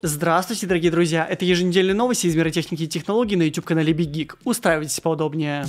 Здравствуйте, дорогие друзья! Это еженедельные новости из мира техники и технологий на YouTube-канале Big Geek. Устраивайтесь поудобнее.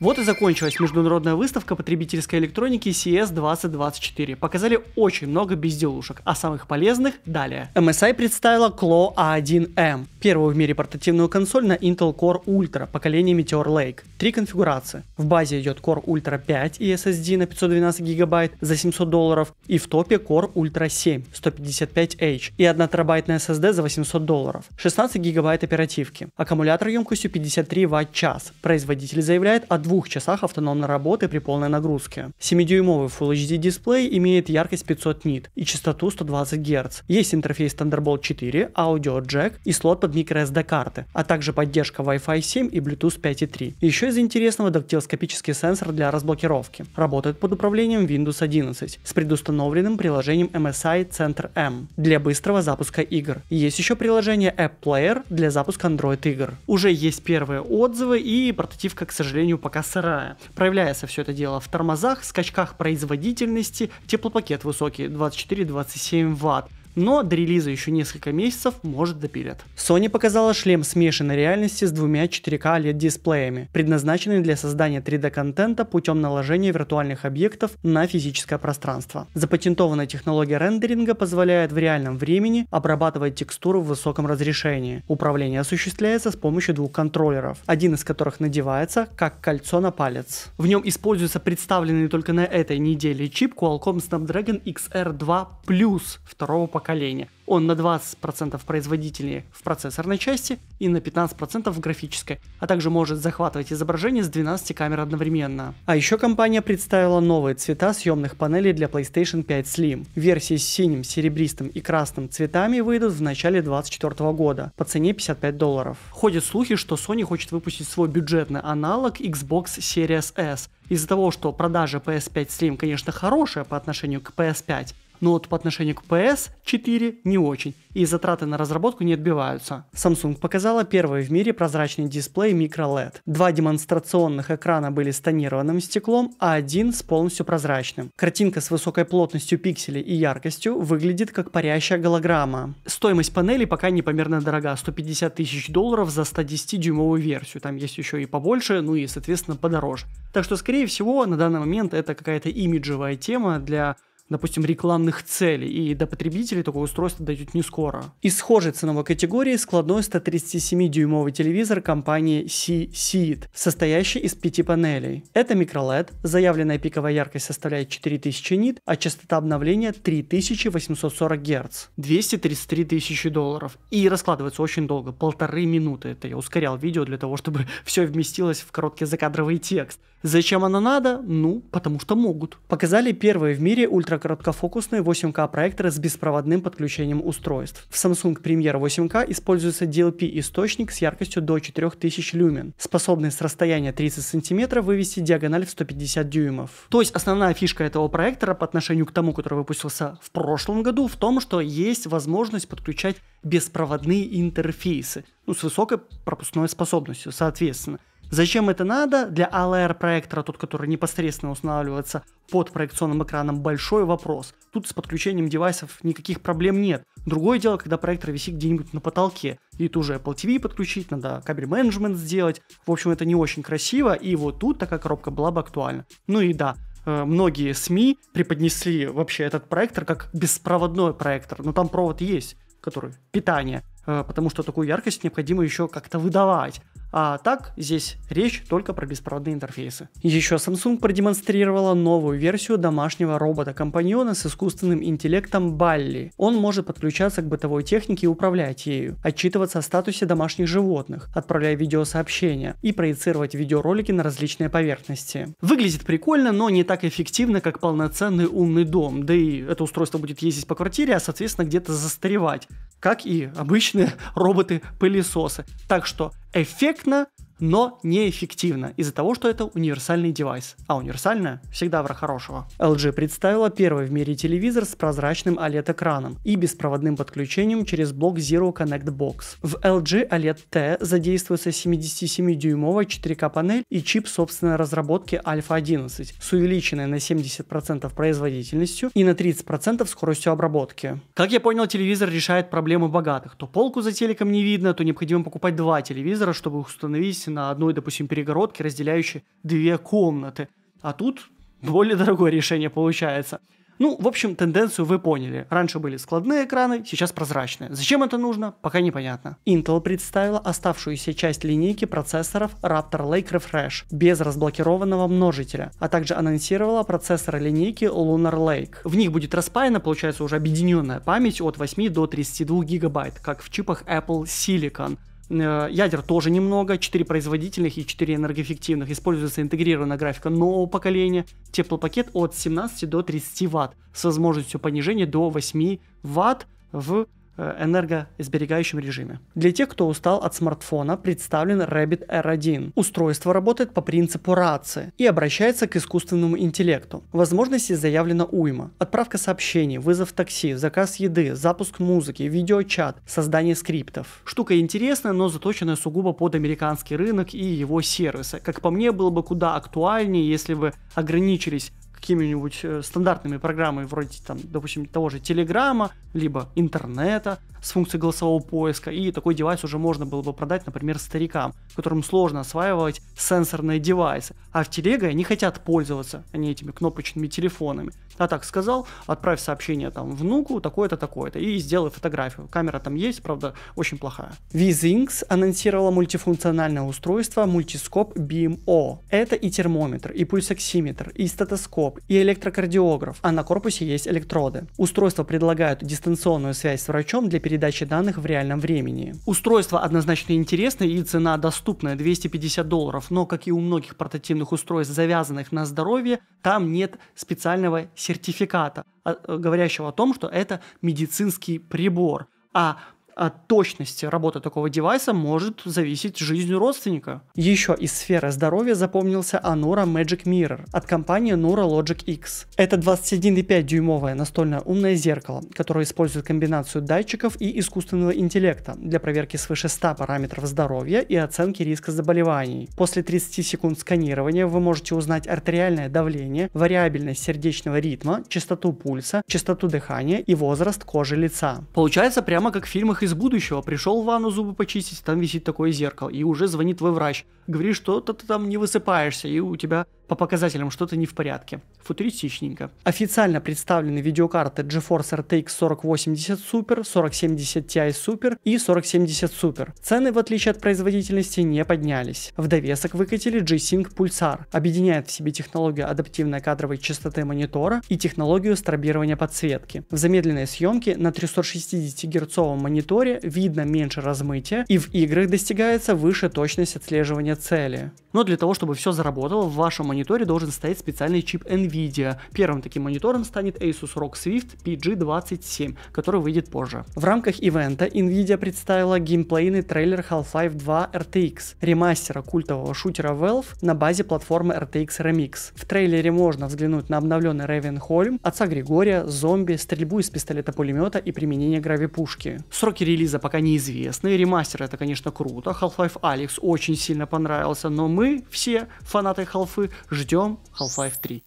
Вот и закончилась международная выставка потребительской электроники CS 2024. Показали очень много безделушек, а самых полезных далее. MSI представила Claw A1M, а первую в мире портативную консоль на Intel Core Ultra поколения Meteor Lake. Три конфигурации. В базе идет Core Ultra 5 и SSD на 512 гигабайт за 700 долларов и в топе Core Ultra 7 155H и 1 терабайтная SSD за 800 долларов, 16 гигабайт оперативки, аккумулятор емкостью 53 ватт-час. Производитель заявляет о двух часах автономной работы при полной нагрузке. 7-дюймовый Full HD дисплей имеет яркость 500 нит и частоту 120 Гц. Есть интерфейс Thunderbolt 4, аудио-джек и слот под microSD карты, а также поддержка Wi-Fi 7 и Bluetooth 5.3. Еще из интересного дактилоскопический сенсор для разблокировки. Работает под управлением Windows 11 с предустановленным приложением MSI Center M для быстрого запуска игр. Есть еще приложение App Player для запуска Android игр. Уже есть первые отзывы и прототивка, к сожалению, пока пока сырая. Проявляется все это дело в тормозах, скачках производительности, теплопакет высокий 24-27 ватт но до релиза еще несколько месяцев, может допилят. Sony показала шлем смешанной реальности с двумя 4 k LED-дисплеями, предназначенный для создания 3D-контента путем наложения виртуальных объектов на физическое пространство. Запатентованная технология рендеринга позволяет в реальном времени обрабатывать текстуру в высоком разрешении. Управление осуществляется с помощью двух контроллеров, один из которых надевается как кольцо на палец. В нем используется представленный только на этой неделе чип Qualcomm Snapdragon XR2 Plus второго поколения поколения. Он на 20% производительнее в процессорной части и на 15% в графической, а также может захватывать изображение с 12 камер одновременно. А еще компания представила новые цвета съемных панелей для PlayStation 5 Slim. Версии с синим, серебристым и красным цветами выйдут в начале 2024 года по цене 55 долларов. Ходят слухи, что Sony хочет выпустить свой бюджетный аналог Xbox Series S. Из-за того, что продажи PS5 Slim, конечно, хорошие по отношению к PS5, но вот по отношению к PS4 не очень, и затраты на разработку не отбиваются. Samsung показала первый в мире прозрачный дисплей Micro LED. Два демонстрационных экрана были с тонированным стеклом, а один с полностью прозрачным. Картинка с высокой плотностью пикселей и яркостью выглядит как парящая голограмма. Стоимость панели пока непомерно дорога, 150 тысяч долларов за 110-дюймовую версию, там есть еще и побольше, ну и соответственно подороже. Так что скорее всего на данный момент это какая-то имиджевая тема для допустим, рекламных целей, и до потребителей такое устройство дойдет не скоро. Из схожей ценовой категории складной 137-дюймовый телевизор компании C-Seed, состоящий из пяти панелей. Это микролед, заявленная пиковая яркость составляет 4000 нит, а частота обновления 3840 Гц, 233 тысячи долларов. И раскладывается очень долго, полторы минуты. Это я ускорял видео для того, чтобы все вместилось в короткий закадровый текст. Зачем она надо? Ну, потому что могут. Показали первые в мире ультра короткофокусные 8К проекторы с беспроводным подключением устройств. В Samsung Premiere 8K используется DLP-источник с яркостью до 4000 люмен, способный с расстояния 30 см вывести диагональ в 150 дюймов. То есть основная фишка этого проектора по отношению к тому, который выпустился в прошлом году, в том, что есть возможность подключать беспроводные интерфейсы, ну, с высокой пропускной способностью, соответственно. Зачем это надо? Для ALR проектора, тот, который непосредственно устанавливается под проекционным экраном, большой вопрос. Тут с подключением девайсов никаких проблем нет. Другое дело, когда проектор висит где-нибудь на потолке. И тут уже Apple TV подключить, надо кабель менеджмент сделать. В общем, это не очень красиво, и вот тут такая коробка была бы актуальна. Ну и да, э, многие СМИ преподнесли вообще этот проектор как беспроводной проектор, но там провод есть, который питание, э, потому что такую яркость необходимо еще как-то выдавать. А так, здесь речь только про беспроводные интерфейсы. Еще Samsung продемонстрировала новую версию домашнего робота-компаньона с искусственным интеллектом Балли. Он может подключаться к бытовой технике и управлять ею, отчитываться о статусе домашних животных, отправляя видеосообщения и проецировать видеоролики на различные поверхности. Выглядит прикольно, но не так эффективно, как полноценный умный дом, да и это устройство будет ездить по квартире, а соответственно где-то застаревать как и обычные роботы-пылесосы. Так что эффектно но неэффективно из-за того, что это универсальный девайс. А универсальное всегда враг хорошего. LG представила первый в мире телевизор с прозрачным OLED-экраном и беспроводным подключением через блок Zero Connect Box. В LG OLED T задействуется 77-дюймовая 4К панель и чип собственной разработки Alpha 11 с увеличенной на 70% производительностью и на 30% скоростью обработки. Как я понял, телевизор решает проблемы богатых. То полку за телеком не видно, то необходимо покупать два телевизора, чтобы установить стоимости на одной, допустим, перегородке, разделяющей две комнаты. А тут более дорогое решение получается. Ну, в общем, тенденцию вы поняли. Раньше были складные экраны, сейчас прозрачные. Зачем это нужно, пока непонятно. Intel представила оставшуюся часть линейки процессоров Raptor Lake Refresh без разблокированного множителя, а также анонсировала процессоры линейки Lunar Lake. В них будет распаяна, получается, уже объединенная память от 8 до 32 гигабайт, как в чипах Apple Silicon. Э, ядер тоже немного, 4 производительных и 4 энергоэффективных. Используется интегрированная графика нового поколения. Теплопакет от 17 до 30 Вт с возможностью понижения до 8 Вт в Э, энергосберегающем режиме. Для тех, кто устал от смартфона, представлен Rabbit R1. Устройство работает по принципу рации и обращается к искусственному интеллекту. Возможностей заявлено уйма. Отправка сообщений, вызов такси, заказ еды, запуск музыки, видеочат, создание скриптов. Штука интересная, но заточенная сугубо под американский рынок и его сервисы. Как по мне, было бы куда актуальнее, если бы ограничились какими-нибудь э, стандартными программами вроде, там, допустим, того же Телеграма, либо интернета с функцией голосового поиска, и такой девайс уже можно было бы продать, например, старикам, которым сложно осваивать сенсорные девайсы, а в Телеге они хотят пользоваться, они этими кнопочными телефонами а так сказал, отправь сообщение там внуку, такое-то, такое-то, и сделай фотографию. Камера там есть, правда, очень плохая. Vizinx анонсировала мультифункциональное устройство мультископ BMO. Это и термометр, и пульсоксиметр, и стетоскоп, и электрокардиограф, а на корпусе есть электроды. Устройство предлагает дистанционную связь с врачом для передачи данных в реальном времени. Устройство однозначно интересное и цена доступная 250 долларов, но как и у многих портативных устройств, завязанных на здоровье, там нет специального сервиса сертификата, а, э, говорящего о том, что это медицинский прибор. А от точности работы такого девайса может зависеть жизнь родственника. Еще из сферы здоровья запомнился Anora Magic Mirror от компании Nura Logic X. Это 21,5 дюймовое настольное умное зеркало, которое использует комбинацию датчиков и искусственного интеллекта для проверки свыше 100 параметров здоровья и оценки риска заболеваний. После 30 секунд сканирования вы можете узнать артериальное давление, вариабельность сердечного ритма, частоту пульса, частоту дыхания и возраст кожи лица. Получается прямо как в фильмах их из будущего пришел в ванну зубы почистить, там висит такое зеркало, и уже звонит твой врач, говорит, что ты там не высыпаешься, и у тебя по показателям что-то не в порядке. Футуристичненько. Официально представлены видеокарты GeForce RTX 4080 Super, 4070 Ti Super и 4070 Super. Цены, в отличие от производительности, не поднялись. В довесок выкатили G-Sync Pulsar. Объединяет в себе технологию адаптивной кадровой частоты монитора и технологию стробирования подсветки. В замедленной съемке на 360 герцовом мониторе видно меньше размытия и в играх достигается выше точность отслеживания цели. Но для того, чтобы все заработало в вашем мониторе мониторе должен стоять специальный чип NVIDIA. Первым таким монитором станет Asus ROG Swift PG27, который выйдет позже. В рамках ивента NVIDIA представила геймплейный трейлер Half-Life 2 RTX, ремастера культового шутера Valve на базе платформы RTX Remix. В трейлере можно взглянуть на обновленный Ревенхольм, отца Григория, зомби, стрельбу из пистолета-пулемета и применение гравипушки. Сроки релиза пока неизвестны, ремастер это, конечно, круто, Half-Life Alex очень сильно понравился, но мы все, фанаты Half-Life. Ждем Half-Life 3.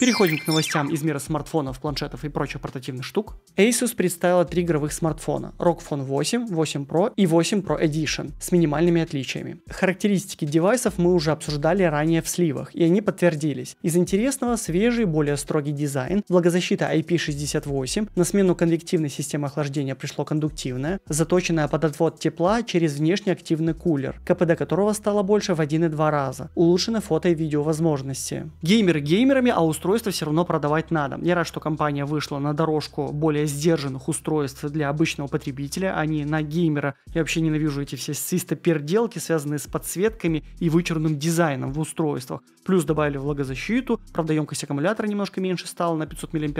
Переходим к новостям из мира смартфонов, планшетов и прочих портативных штук. Asus представила три игровых смартфона ROG Phone 8, 8 Pro и 8 Pro Edition с минимальными отличиями. Характеристики девайсов мы уже обсуждали ранее в сливах, и они подтвердились. Из интересного свежий, более строгий дизайн, благозащита IP68, на смену конвективной системы охлаждения пришло кондуктивное, заточенное под отвод тепла через внешний активный кулер, КПД которого стало больше в 1,2 раза, улучшены фото и видео возможности. Геймеры геймерами, а устройство устройства все равно продавать надо. Я рад, что компания вышла на дорожку более сдержанных устройств для обычного потребителя, а не на геймера. Я вообще ненавижу эти все систо-перделки, связанные с подсветками и вычурным дизайном в устройствах. Плюс добавили влагозащиту, правда емкость аккумулятора немножко меньше стала на 500 мАч.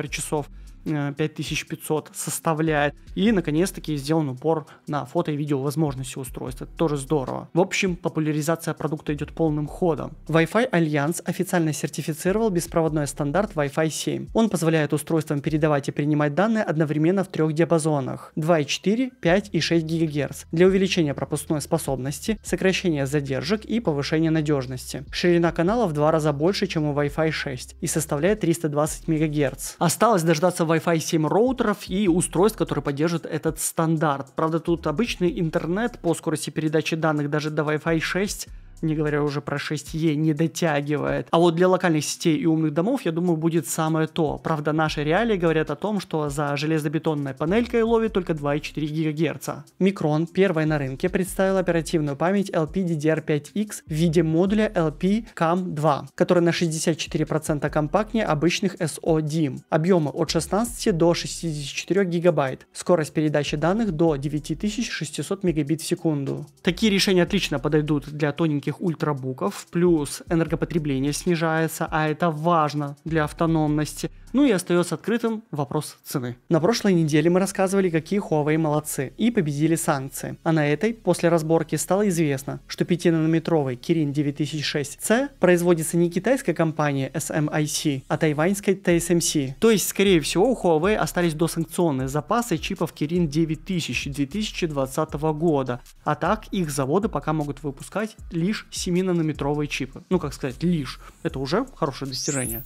5500 э, составляет. И, наконец-таки, сделан упор на фото и видео возможности устройства Это тоже здорово. В общем, популяризация продукта идет полным ходом. Wi-Fi Alliance официально сертифицировал беспроводной стандарт Wi-Fi 7. Он позволяет устройствам передавать и принимать данные одновременно в трех диапазонах 2,4, 5 и 6 ГГц для увеличения пропускной способности, сокращения задержек и повышения надежности. Ширина канала в два раза больше, чем у Wi-Fi 6 и составляет 320 МГц. Осталось дождаться Wi-Fi 7 роутеров и устройств, которые поддержат этот стандарт. Правда, тут обычный интернет по скорости передачи данных даже до Wi-Fi 6 не говоря уже про 6Е, не дотягивает. А вот для локальных сетей и умных домов, я думаю, будет самое то. Правда, наши реалии говорят о том, что за железобетонной панелькой ловит только 2,4 ГГц. Micron первой на рынке представил оперативную память LPDDR5X в виде модуля LP-CAM2, который на 64% компактнее обычных SO-DIMM. Объемы от 16 до 64 гигабайт. Скорость передачи данных до 9600 мегабит в секунду. Такие решения отлично подойдут для тоненьких этих ультрабуков, плюс энергопотребление снижается, а это важно для автономности. Ну и остается открытым вопрос цены. На прошлой неделе мы рассказывали, какие Huawei молодцы и победили санкции. А на этой, после разборки, стало известно, что 5-нанометровый Kirin 9006C производится не китайской компанией SMIC, эм а тайваньской TSMC. Эм То есть, скорее всего, у Huawei остались досанкционные запасы чипов Kirin 9000 2020 года, а так их заводы пока могут выпускать лишь 7-нанометровые чипы. Ну, как сказать, лишь. Это уже хорошее достижение.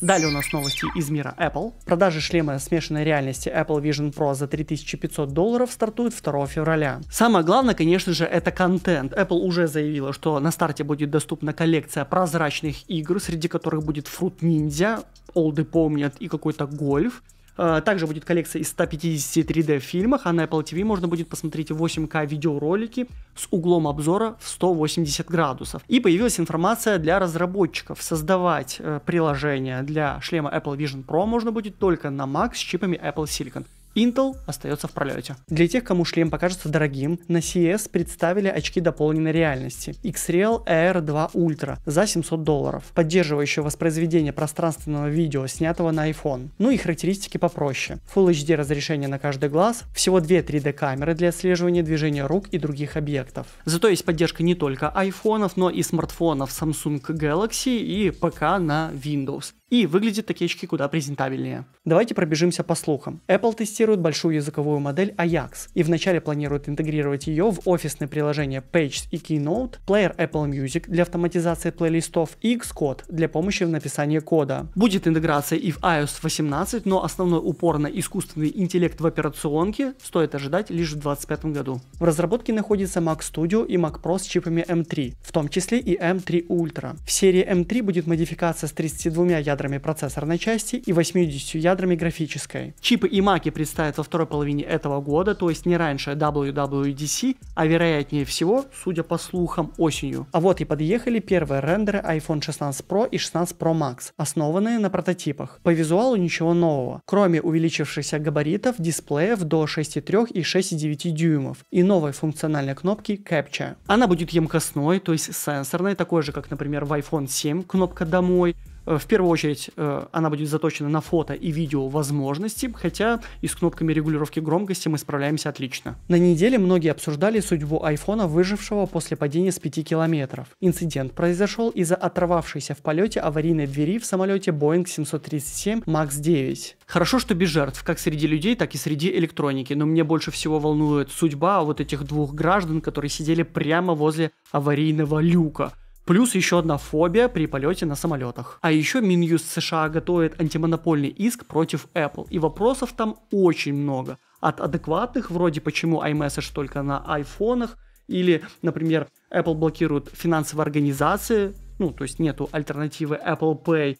Далее у нас новости из мира Apple. Продажи шлема смешанной реальности Apple Vision Pro за 3500 долларов стартуют 2 февраля. Самое главное, конечно же, это контент. Apple уже заявила, что на старте будет доступна коллекция прозрачных игр, среди которых будет Fruit Ninja, Олды помнят, и какой-то гольф. Э, также будет коллекция из 150 3D фильмов, а на Apple TV можно будет посмотреть 8К видеоролики с углом обзора в 180 градусов. И появилась информация для разработчиков. Создавать э, приложение для шлема Apple Vision Pro можно будет только на Mac с чипами Apple Silicon. Intel остается в пролете. Для тех, кому шлем покажется дорогим, на CES представили очки дополненной реальности X-Real Air 2 Ultra за 700 долларов, поддерживающие воспроизведение пространственного видео, снятого на iPhone. Ну и характеристики попроще. Full HD разрешение на каждый глаз, всего две 3D камеры для отслеживания движения рук и других объектов. Зато есть поддержка не только iPhone, но и смартфонов Samsung Galaxy и ПК на Windows и выглядят такие очки куда презентабельнее. Давайте пробежимся по слухам. Apple тестирует большую языковую модель Ajax и вначале планирует интегрировать ее в офисные приложения Pages и Keynote, плеер Apple Music для автоматизации плейлистов и Xcode для помощи в написании кода. Будет интеграция и в iOS 18, но основной упор на искусственный интеллект в операционке стоит ожидать лишь в 2025 году. В разработке находится Mac Studio и Mac Pro с чипами M3, эм в том числе и M3 эм Ultra. В серии M3 эм будет модификация с 32 ядрами ядрами процессорной части и 80 ядрами графической. Чипы и маки представят во второй половине этого года, то есть не раньше WWDC, а вероятнее всего, судя по слухам, осенью. А вот и подъехали первые рендеры iPhone 16 Pro и 16 Pro Max, основанные на прототипах. По визуалу ничего нового, кроме увеличившихся габаритов, дисплеев до 6,3 и 6,9 дюймов и новой функциональной кнопки Capture. Она будет емкостной, то есть сенсорной, такой же, как, например, в iPhone 7 кнопка «Домой», в первую очередь э, она будет заточена на фото и видео возможности, хотя и с кнопками регулировки громкости мы справляемся отлично. На неделе многие обсуждали судьбу айфона, выжившего после падения с 5 километров. Инцидент произошел из-за оторвавшейся в полете аварийной двери в самолете Boeing 737 MAX 9. Хорошо, что без жертв, как среди людей, так и среди электроники, но мне больше всего волнует судьба вот этих двух граждан, которые сидели прямо возле аварийного люка. Плюс еще одна фобия при полете на самолетах. А еще Минюст США готовит антимонопольный иск против Apple. И вопросов там очень много. От адекватных, вроде почему iMessage только на айфонах, или, например, Apple блокирует финансовые организации, ну, то есть нету альтернативы Apple Pay,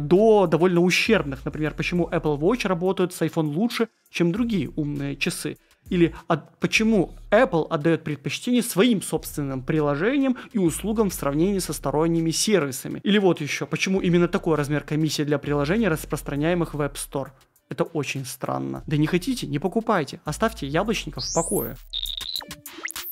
до довольно ущербных. Например, почему Apple Watch работают с iPhone лучше, чем другие умные часы. Или от, почему Apple отдает предпочтение своим собственным приложениям и услугам в сравнении со сторонними сервисами? Или вот еще, почему именно такой размер комиссии для приложений, распространяемых в App Store? Это очень странно. Да не хотите, не покупайте, оставьте яблочников в покое.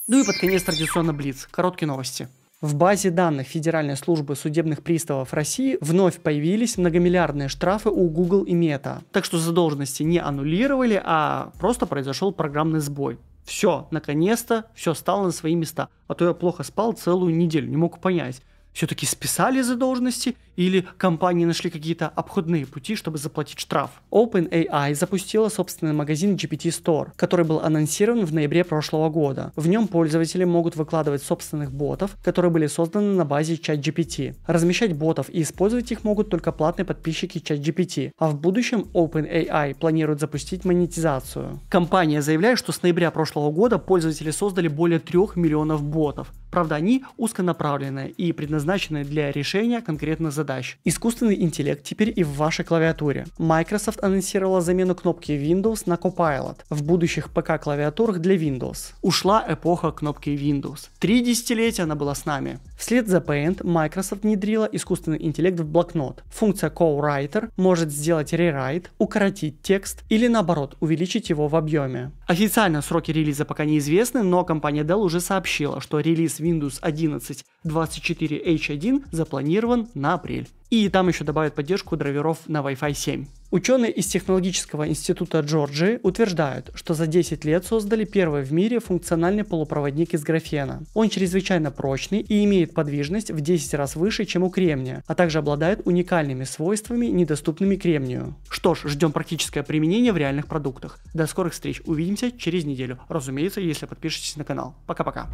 Ну и под конец традиционно Блиц. Короткие новости. В базе данных Федеральной службы судебных приставов России вновь появились многомиллиардные штрафы у Google и Meta. Так что задолженности не аннулировали, а просто произошел программный сбой. Все, наконец-то, все стало на свои места. А то я плохо спал целую неделю, не мог понять. Все-таки списали задолженности или компании нашли какие-то обходные пути, чтобы заплатить штраф. OpenAI запустила собственный магазин GPT Store, который был анонсирован в ноябре прошлого года. В нем пользователи могут выкладывать собственных ботов, которые были созданы на базе ChatGPT. Размещать ботов и использовать их могут только платные подписчики ChatGPT, а в будущем OpenAI планирует запустить монетизацию. Компания заявляет, что с ноября прошлого года пользователи создали более 3 миллионов ботов. Правда, они узконаправленные и предназначены для решения конкретных задач задач. Искусственный интеллект теперь и в вашей клавиатуре. Microsoft анонсировала замену кнопки Windows на Copilot в будущих ПК-клавиатурах для Windows. Ушла эпоха кнопки Windows. Три десятилетия она была с нами. Вслед за Paint Microsoft внедрила искусственный интеллект в блокнот. Функция CoWriter может сделать рерайт, укоротить текст или наоборот увеличить его в объеме. Официально сроки релиза пока неизвестны, но компания Dell уже сообщила, что релиз Windows 11 24H1 запланирован на апрель. И там еще добавят поддержку драйверов на Wi-Fi 7. Ученые из Технологического института Джорджии утверждают, что за 10 лет создали первый в мире функциональный полупроводник из графена. Он чрезвычайно прочный и имеет подвижность в 10 раз выше, чем у кремния, а также обладает уникальными свойствами, недоступными кремнию. Что ж, ждем практическое применение в реальных продуктах. До скорых встреч, увидимся через неделю. Разумеется, если подпишетесь на канал. Пока-пока.